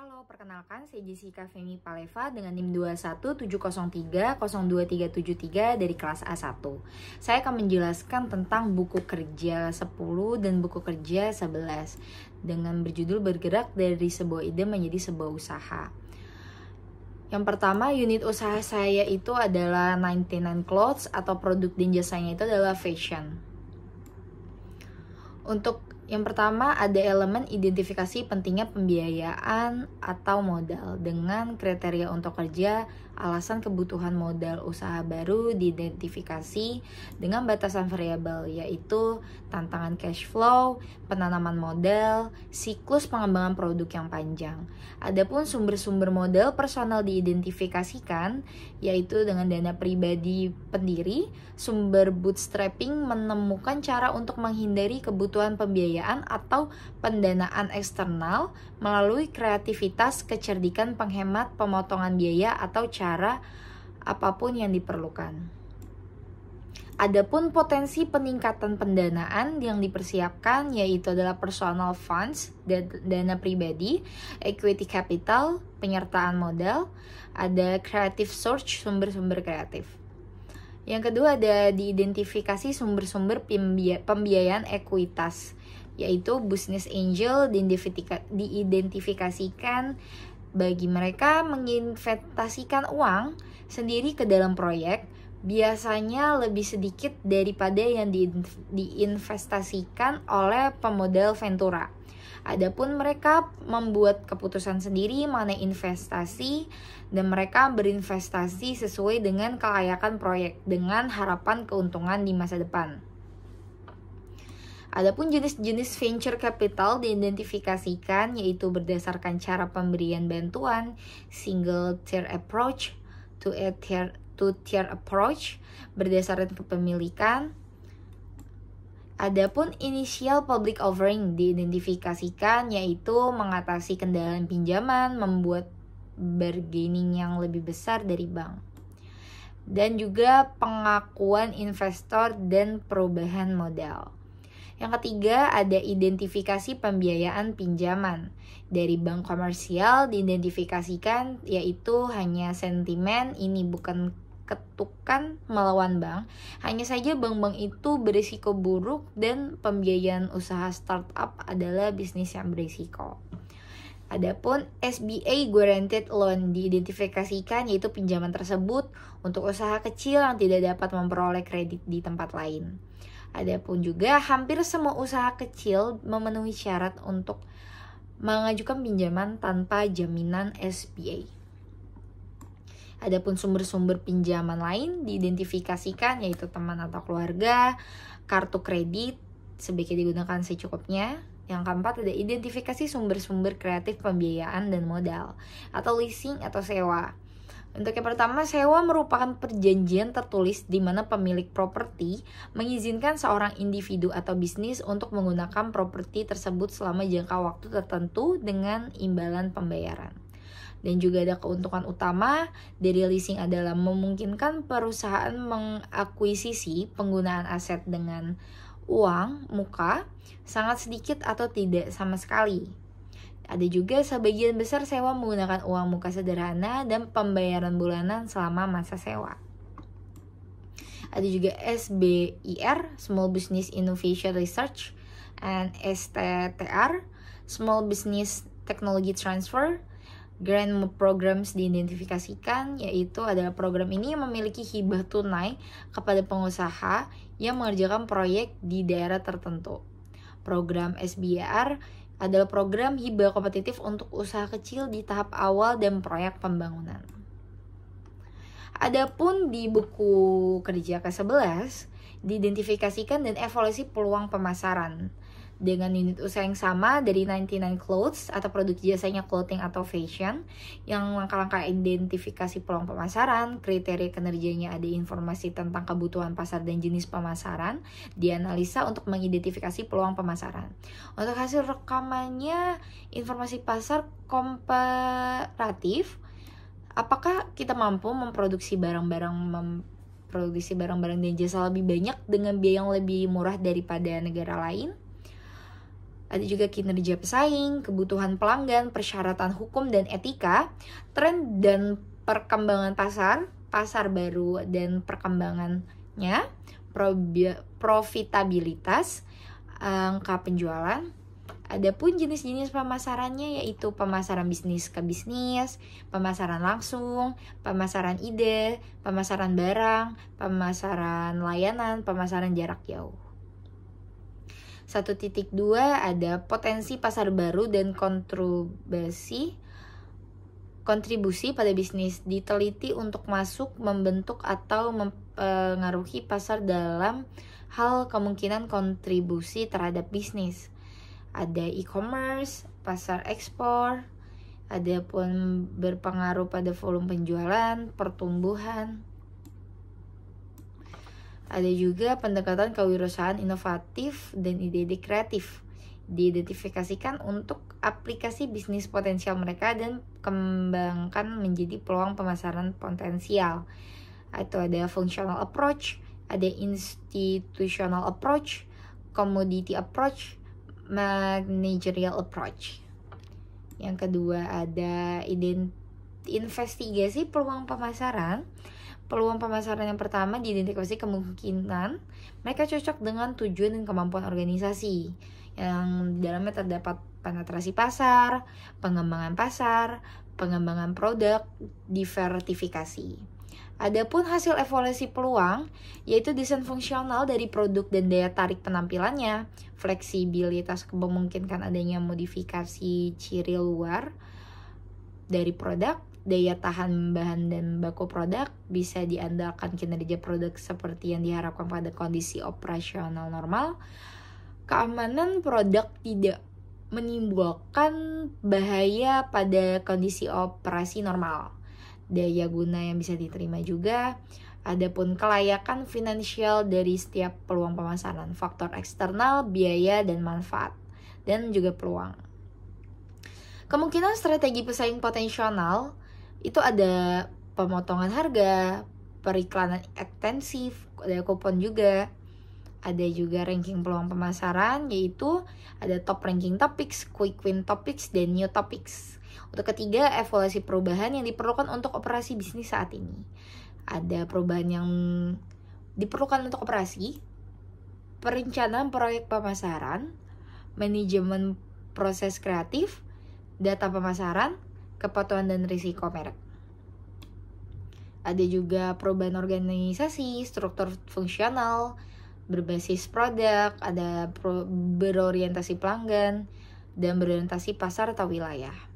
Halo, perkenalkan saya Jessica Femi Paleva dengan NIM 2170302373 dari kelas A1. Saya akan menjelaskan tentang buku kerja 10 dan buku kerja 11 dengan berjudul bergerak dari sebuah ide menjadi sebuah usaha. Yang pertama, unit usaha saya itu adalah 99 Clothes atau produk dan jasanya itu adalah fashion. Untuk yang pertama ada elemen identifikasi pentingnya pembiayaan atau modal dengan kriteria untuk kerja, alasan kebutuhan modal usaha baru diidentifikasi dengan batasan variabel yaitu tantangan cash flow, penanaman modal, siklus pengembangan produk yang panjang. Adapun sumber-sumber modal personal diidentifikasikan yaitu dengan dana pribadi pendiri, sumber bootstrapping menemukan cara untuk menghindari kebutuhan pembiayaan atau pendanaan eksternal melalui kreativitas, kecerdikan penghemat, pemotongan biaya atau cara cara apapun yang diperlukan. Adapun potensi peningkatan pendanaan yang dipersiapkan yaitu adalah personal funds, dana pribadi, equity capital, penyertaan modal, ada creative search, sumber-sumber kreatif. Yang kedua ada diidentifikasi sumber-sumber pembiayaan ekuitas, yaitu business angel diidentifikasikan bagi mereka menginvestasikan uang sendiri ke dalam proyek biasanya lebih sedikit daripada yang diinvestasikan oleh pemodal Ventura. Adapun mereka membuat keputusan sendiri mengenai investasi dan mereka berinvestasi sesuai dengan kelayakan proyek dengan harapan keuntungan di masa depan. Adapun jenis-jenis venture capital diidentifikasikan yaitu berdasarkan cara pemberian bantuan, single tier approach, to tier to tier approach berdasarkan kepemilikan. Adapun initial public offering diidentifikasikan yaitu mengatasi kendala pinjaman, membuat bargaining yang lebih besar dari bank dan juga pengakuan investor dan perubahan modal. Yang ketiga, ada identifikasi pembiayaan pinjaman. Dari bank komersial diidentifikasikan yaitu hanya sentimen ini bukan ketukan melawan bank. Hanya saja bank-bank itu berisiko buruk dan pembiayaan usaha startup adalah bisnis yang berisiko. Adapun SBA guaranteed loan diidentifikasikan yaitu pinjaman tersebut untuk usaha kecil yang tidak dapat memperoleh kredit di tempat lain. Adapun juga hampir semua usaha kecil memenuhi syarat untuk mengajukan pinjaman tanpa jaminan SBA. Adapun sumber-sumber pinjaman lain diidentifikasikan yaitu teman atau keluarga, kartu kredit sebaiknya digunakan secukupnya. Yang keempat ada identifikasi sumber-sumber kreatif pembiayaan dan modal atau leasing atau sewa. Untuk yang pertama, sewa merupakan perjanjian tertulis di mana pemilik properti mengizinkan seorang individu atau bisnis untuk menggunakan properti tersebut selama jangka waktu tertentu dengan imbalan pembayaran. Dan juga ada keuntungan utama dari leasing adalah memungkinkan perusahaan mengakuisisi penggunaan aset dengan uang muka sangat sedikit atau tidak sama sekali ada juga sebagian besar sewa menggunakan uang muka sederhana dan pembayaran bulanan selama masa sewa. Ada juga SBIR, Small Business Innovation Research, dan STTR, Small Business Technology Transfer, Grand programs diidentifikasikan yaitu adalah program ini yang memiliki hibah tunai kepada pengusaha yang mengerjakan proyek di daerah tertentu. Program SBR adalah program hibah kompetitif untuk usaha kecil di tahap awal dan proyek pembangunan. Adapun di buku kerja ke-11 diidentifikasikan dan evaluasi peluang pemasaran dengan unit usaha yang sama dari 99 Clothes atau produk jasanya clothing atau fashion yang langkah-langkah identifikasi peluang pemasaran, kriteria kinerjanya ada informasi tentang kebutuhan pasar dan jenis pemasaran, dianalisa untuk mengidentifikasi peluang pemasaran. Untuk hasil rekamannya informasi pasar komparatif apakah kita mampu memproduksi barang-barang memproduksi barang-barang dan jasa lebih banyak dengan biaya yang lebih murah daripada negara lain? ada juga kinerja pesaing, kebutuhan pelanggan, persyaratan hukum dan etika, tren dan perkembangan pasar, pasar baru dan perkembangannya, profitabilitas, angka penjualan. Adapun jenis-jenis pemasarannya yaitu pemasaran bisnis ke bisnis, pemasaran langsung, pemasaran ide, pemasaran barang, pemasaran layanan, pemasaran jarak jauh. 1.2 ada potensi pasar baru dan kontribusi kontribusi pada bisnis diteliti untuk masuk, membentuk atau mempengaruhi pasar dalam hal kemungkinan kontribusi terhadap bisnis. Ada e-commerce, pasar ekspor, ada pun berpengaruh pada volume penjualan, pertumbuhan, ada juga pendekatan kewirausahaan inovatif dan ide-ide kreatif diidentifikasikan untuk aplikasi bisnis potensial mereka dan kembangkan menjadi peluang pemasaran potensial. Atau ada functional approach, ada institutional approach, commodity approach, managerial approach. Yang kedua ada investigasi peluang pemasaran Peluang pemasaran yang pertama diidentifikasi kemungkinan mereka cocok dengan tujuan dan kemampuan organisasi yang dalamnya terdapat penetrasi pasar, pengembangan pasar, pengembangan produk, diversifikasi. Adapun hasil evaluasi peluang yaitu desain fungsional dari produk dan daya tarik penampilannya, fleksibilitas memungkinkan adanya modifikasi ciri luar dari produk, daya tahan bahan dan baku produk bisa diandalkan kinerja produk seperti yang diharapkan pada kondisi operasional normal. Keamanan produk tidak menimbulkan bahaya pada kondisi operasi normal. Daya guna yang bisa diterima juga Adapun kelayakan finansial dari setiap peluang pemasaran, faktor eksternal, biaya, dan manfaat, dan juga peluang. Kemungkinan strategi pesaing potensial itu ada pemotongan harga, periklanan ekstensif, ada kupon juga. Ada juga ranking peluang pemasaran, yaitu ada top ranking topics, quick win topics, dan new topics. Untuk ketiga, evaluasi perubahan yang diperlukan untuk operasi bisnis saat ini. Ada perubahan yang diperlukan untuk operasi, perencanaan proyek pemasaran, manajemen proses kreatif, data pemasaran, kepatuhan dan risiko merek. Ada juga perubahan organisasi, struktur fungsional, berbasis produk, ada berorientasi pelanggan, dan berorientasi pasar atau wilayah.